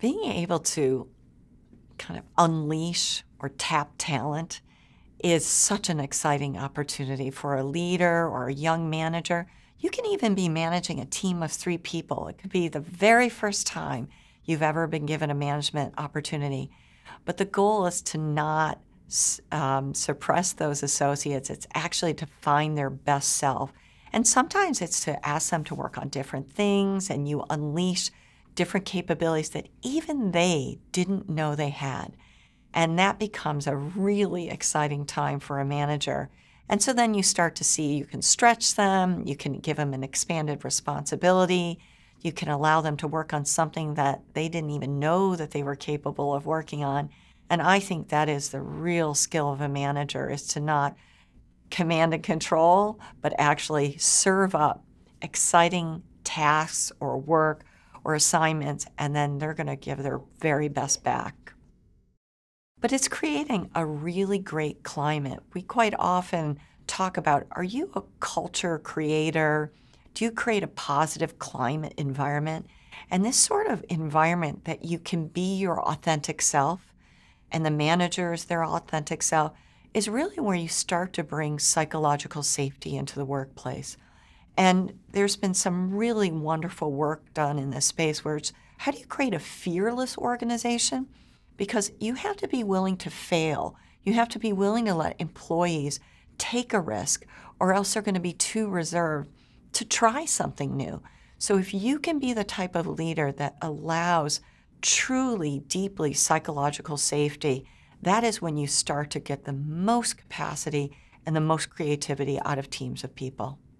being able to kind of unleash or tap talent is such an exciting opportunity for a leader or a young manager. You can even be managing a team of three people. It could be the very first time you've ever been given a management opportunity. But the goal is to not um, suppress those associates, it's actually to find their best self. And sometimes it's to ask them to work on different things and you unleash different capabilities that even they didn't know they had. And that becomes a really exciting time for a manager. And so then you start to see you can stretch them, you can give them an expanded responsibility, you can allow them to work on something that they didn't even know that they were capable of working on. And I think that is the real skill of a manager is to not command and control, but actually serve up exciting tasks or work or assignments, and then they're going to give their very best back. But it's creating a really great climate. We quite often talk about are you a culture creator? Do you create a positive climate environment? And this sort of environment that you can be your authentic self and the managers their authentic self is really where you start to bring psychological safety into the workplace. And there's been some really wonderful work done in this space where it's how do you create a fearless organization? Because you have to be willing to fail. You have to be willing to let employees take a risk, or else they're going to be too reserved to try something new. So if you can be the type of leader that allows truly deeply psychological safety, that is when you start to get the most capacity and the most creativity out of teams of people.